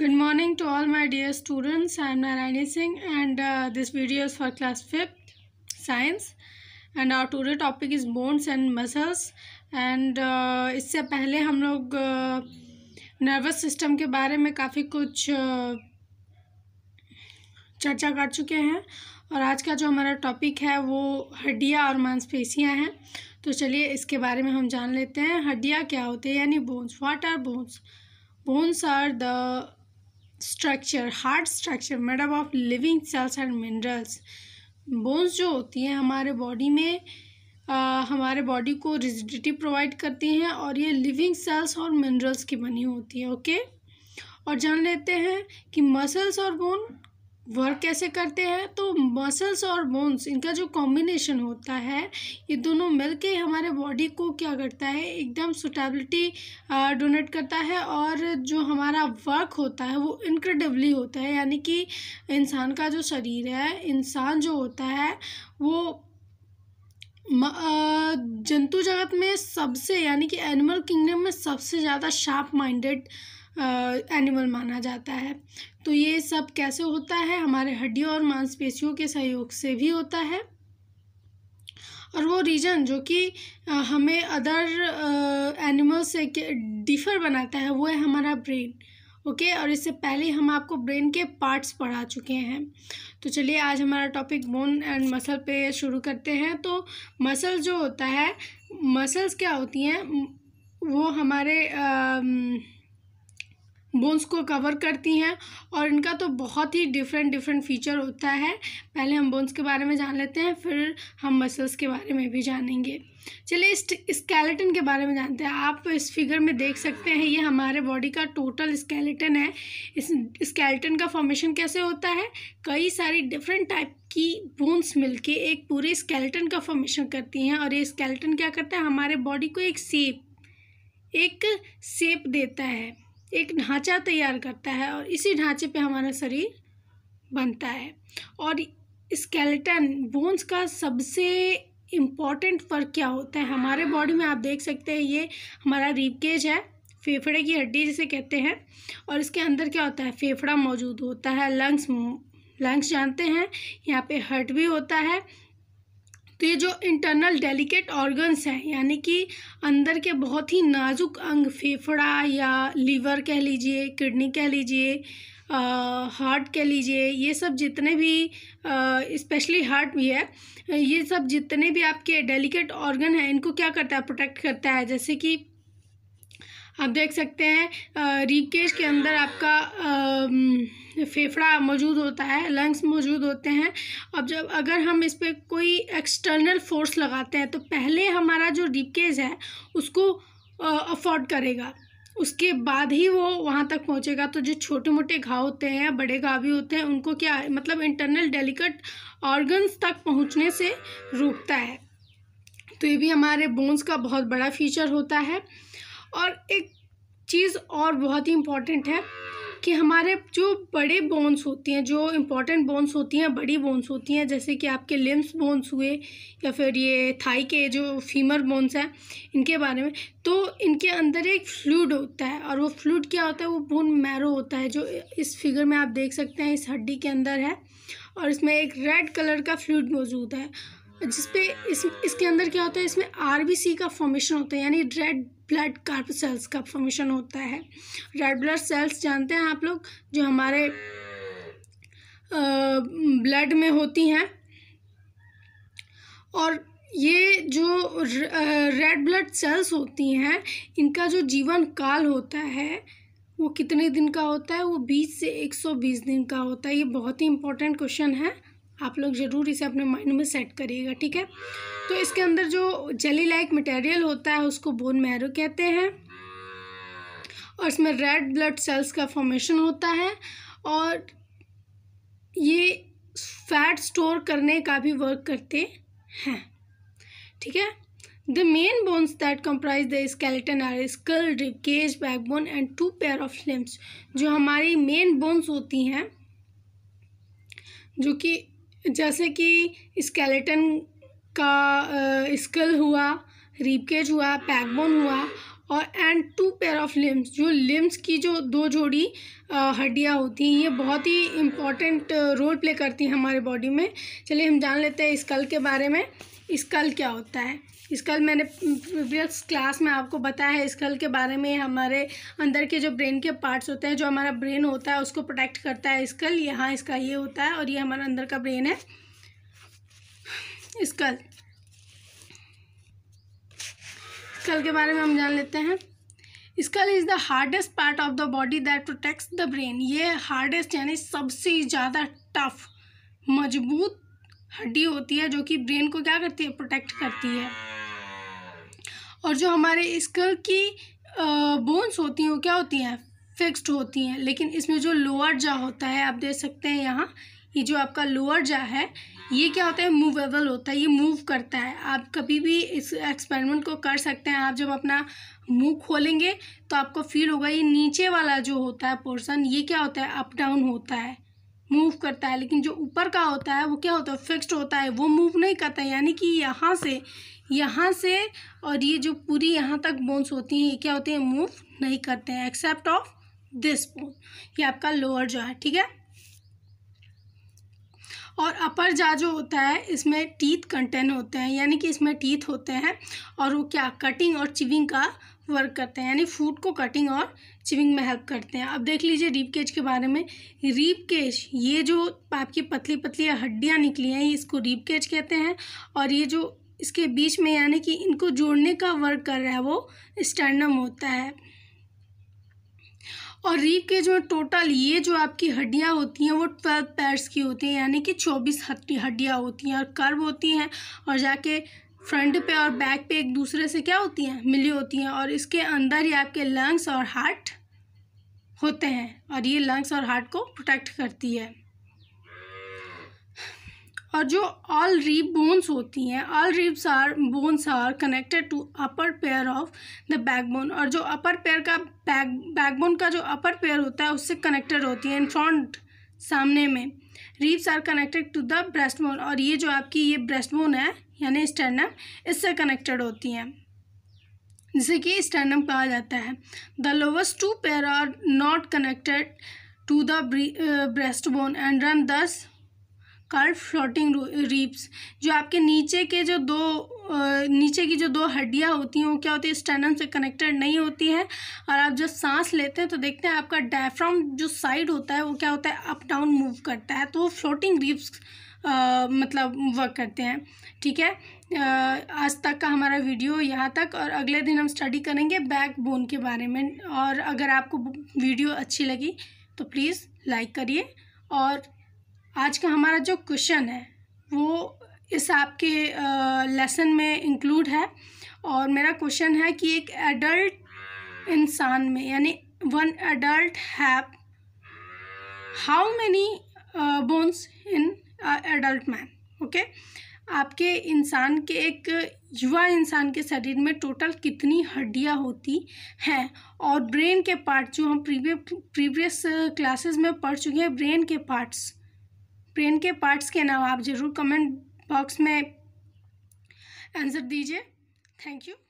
Good morning to all my dear students I am Narayani Singh and this video is for class fifth science and our today topic is bones and muscles एंड इससे पहले हम लोग nervous uh, system के बारे में काफ़ी कुछ uh, चर्चा कर चुके हैं और आज का जो हमारा टॉपिक है वो हड्डियाँ और मांसपेशियाँ हैं तो चलिए इसके बारे में हम जान लेते हैं हड्डियाँ क्या होती है यानी bones what are bones bones are the structure hard structure made up of living cells and minerals bones जो होती हैं हमारे बॉडी में आ, हमारे बॉडी को रिजिडिटी प्रोवाइड करती हैं और ये लिविंग सेल्स और मिनरल्स की बनी होती है ओके और जान लेते हैं कि मसल्स और बोन वर्क कैसे करते हैं तो मसल्स और बोन्स इनका जो कॉम्बिनेशन होता है ये दोनों मिल के हमारे बॉडी को क्या करता है एकदम सुटेबिलिटी डोनेट करता है और जो हमारा वर्क होता है वो इनक्रेडिबली होता है यानी कि इंसान का जो शरीर है इंसान जो होता है वो जंतु जगत में सबसे यानी कि एनिमल किंगडम में सबसे ज़्यादा शार्प माइंडेड एनिमल माना जाता है तो ये सब कैसे होता है हमारे हड्डियों और मांसपेशियों के सहयोग से भी होता है और वो रीजन जो कि हमें अदर एनिमल्स से डिफ़र बनाता है वो है हमारा ब्रेन ओके okay, और इससे पहले हम आपको ब्रेन के पार्ट्स पढ़ा चुके हैं तो चलिए आज हमारा टॉपिक बोन एंड मसल पे शुरू करते हैं तो मसल जो होता है मसल्स क्या होती हैं वो हमारे आ, बोन्स को कवर करती हैं और इनका तो बहुत ही डिफरेंट डिफरेंट फीचर होता है पहले हम बोन्स के बारे में जान लेते हैं फिर हम मसल्स के बारे में भी जानेंगे चलिए इस स्केलेटन के बारे में जानते हैं आप इस फिगर में देख सकते हैं ये हमारे बॉडी का टोटल स्केलेटन है इस स्केलेटन का फॉर्मेशन कैसे होता है कई सारी डिफरेंट टाइप की बोन्स मिलके एक पूरे स्केलेटन का फॉर्मेशन करती हैं और ये स्केलेटन क्या करता है हमारे बॉडी को एक सेप एक सेप देता है एक ढांचा तैयार करता है और इसी ढांचे पे हमारा शरीर बनता है और स्केलेटन बोन्स का सबसे इम्पॉर्टेंट फर्क क्या होता है हमारे बॉडी में आप देख सकते हैं ये हमारा रीपकेज है फेफड़े की हड्डी जिसे कहते हैं और इसके अंदर क्या होता है फेफड़ा मौजूद होता है लंग्स लंग्स जानते हैं यहाँ पे हर्ट भी होता है तो ये जो इंटरनल डेलिकेट ऑर्गन्स हैं यानी कि अंदर के बहुत ही नाजुक अंग फेफड़ा या लीवर कह लीजिए किडनी कह लीजिए हार्ट कह लीजिए ये सब जितने भी स्पेशली हार्ट भी है ये सब जितने भी आपके डेलिकेट ऑर्गन हैं इनको क्या करता है प्रोटेक्ट करता है जैसे कि आप देख सकते हैं रीकेज के अंदर आपका फेफड़ा मौजूद होता है लंग्स मौजूद होते हैं अब जब अगर हम इस पर कोई एक्सटर्नल फोर्स लगाते हैं तो पहले हमारा जो रीकेज है उसको अफोर्ड करेगा उसके बाद ही वो वहाँ तक पहुँचेगा तो जो छोटे मोटे घाव होते हैं बड़े घाव भी होते हैं उनको क्या है? मतलब इंटरनल डेलिकेट ऑर्गन्स तक पहुँचने से रोकता है तो ये भी हमारे बोन्स का बहुत बड़ा फीचर होता है और एक चीज़ और बहुत ही इम्पॉर्टेंट है कि हमारे जो बड़े बोन्स होती हैं जो इम्पॉर्टेंट बोन्स होती हैं बड़ी बोन्स होती हैं जैसे कि आपके लिम्स बोन्स हुए या फिर ये थाई के जो फीमर बोन्स हैं इनके बारे में तो इनके अंदर एक फ्लूड होता है और वो फ्लूड क्या होता है वो बोन मैरो होता है जो इस फिगर में आप देख सकते हैं इस हड्डी के अंदर है और इसमें एक रेड कलर का फ्लूड मौजूद है जिसपे इस इसके अंदर क्या होता है इसमें आर का फॉर्मेशन होता है यानी रेड ब्लड कार्प सेल्स का फॉर्मेशन होता है रेड ब्लड सेल्स जानते हैं आप लोग जो हमारे ब्लड में होती हैं और ये जो रेड ब्लड सेल्स होती हैं इनका जो जीवन काल होता है वो कितने दिन का होता है वो बीस से एक सौ बीस दिन का होता है ये बहुत ही इम्पोर्टेंट क्वेश्चन है आप लोग ज़रूर इसे अपने माइंड में सेट करिएगा ठीक है तो इसके अंदर जो जेली लाइक मटेरियल होता है उसको बोन मैरो कहते हैं और इसमें रेड ब्लड सेल्स का फॉर्मेशन होता है और ये फैट स्टोर करने का भी वर्क करते हैं ठीक है the main bones that comprise the skeleton are skull, cage back bone and two pair of limbs जो हमारी मेन बोन्स होती हैं जो कि जैसे कि स्केलेटन का स्कल हुआ रिपकेज हुआ पैकबोन हुआ और and two pair of limbs जो लिम्स की जो दो जोड़ी हड्डियाँ होती हैं ये बहुत ही इम्पॉर्टेंट रोल प्ले करती हैं हमारे बॉडी में चलिए हम जान लेते हैं स्कल के बारे में स्कल क्या होता है स्कल मैंने प्रीवियस क्लास में आपको बताया है स्कल के बारे में हमारे अंदर के जो ब्रेन के पार्ट्स होते हैं जो हमारा ब्रेन होता है उसको प्रोटेक्ट करता है स्कल यहाँ इसका ये होता है और ये हमारा अंदर का ब्रेन है स्कल स्कल के बारे में हम जान लेते हैं skull is the hardest part of the body that protects the brain ये हार्डेस्ट यानी सबसे ज़्यादा टफ मजबूत हड्डी होती है जो कि ब्रेन को क्या करती है प्रोटेक्ट करती है और जो हमारे स्कल की बोन्स होती हैं वो क्या होती हैं फिक्स्ड होती हैं लेकिन इसमें जो लोअर जा होता है आप देख सकते हैं यहाँ ये जो आपका लोअर जा है ये क्या होता है मूवेबल होता है ये मूव करता है आप कभी भी इस एक्सपेरिमेंट को कर सकते हैं आप जब अपना मुंह खोलेंगे तो आपको फील होगा ये नीचे वाला जो होता है पोर्सन ये क्या होता है अप डाउन होता है मूव करता है लेकिन जो ऊपर का होता है वो क्या होता है फिक्स्ड होता है वो मूव नहीं करता यानी कि यहाँ से यहाँ से और ये जो पूरी यहाँ तक बोन्स होती हैं ये क्या होते हैं मूव नहीं करते हैं एक्सेप्ट ऑफ दिस बोन ये आपका लोअर जो है ठीक है और अपर जा जो होता है इसमें टीथ कंटेन होते हैं यानी कि इसमें टीथ होते हैं और वो क्या कटिंग और चिविंग का वर्क करते हैं यानी फूड को कटिंग और चिविंग में हेल्प करते हैं अब देख लीजिए रीप केज के बारे में रीप केज ये जो आपकी पतली पतली हड्डियाँ निकली हैं इसको रीप केज कहते हैं और ये जो इसके बीच में यानी कि इनको जोड़ने का वर्क कर रहा है वो स्टर्नम होता है और रीप के जो टोटल ये जो आपकी हड्डियाँ होती हैं वो ट्वेल्व पैर्स की होती हैं यानी कि चौबीस हड्डियाँ होती हैं और कर्व होती हैं और जाके फ्रंट पे और बैक पे एक दूसरे से क्या होती हैं मिली होती हैं और इसके अंदर ही आपके लंग्स और हार्ट होते हैं और ये लंग्स और हार्ट को प्रोटेक्ट करती है और जो ऑल रीप बोन्स होती हैं all ribs are bones are connected to upper pair of the backbone और जो अपर पेयर का बैक बैकबोन का जो अपर पेयर होता है उससे कनेक्टेड होती है इन फ्रंट सामने में ribs are connected to the breast bone और ये जो आपकी ये ब्रेस्ट बोन है यानी स्टर्नम इससे कनेक्टेड होती हैं जिसे कि स्टर्नम कहा जाता है the lowest two pair are not connected to the breast bone and run thus curve floating ribs जो आपके नीचे के जो दो नीचे की जो दो हड्डियाँ होती हैं वो क्या होती है स्टेनम से कनेक्टेड नहीं होती हैं और आप जब सांस लेते हैं तो देखते हैं आपका डायफ्राम जो साइड होता है वो क्या होता है अप डाउन मूव करता है तो वो फ्लोटिंग रीप्स मतलब वर्क करते हैं ठीक है आज तक का हमारा वीडियो यहाँ तक और अगले दिन हम स्टडी करेंगे बैक बोन के बारे में और अगर आपको वीडियो अच्छी लगी तो प्लीज़ लाइक करिए और आज का हमारा जो क्वेश्चन है वो इस आपके लेसन में इंक्लूड है और मेरा क्वेश्चन है कि एक एडल्ट इंसान में यानी one adult have how many bones in adult man okay आपके इंसान के एक युवा इंसान के शरीर में टोटल कितनी हड्डियां होती हैं और ब्रेन के पार्ट जो हम प्रीवियस प्रीवियस क्लासेस में पढ़ चुके हैं ब्रेन के पार्ट्स ट्रेन के पार्ट्स के नाम आप ज़रूर कमेंट बॉक्स में आंसर दीजिए थैंक यू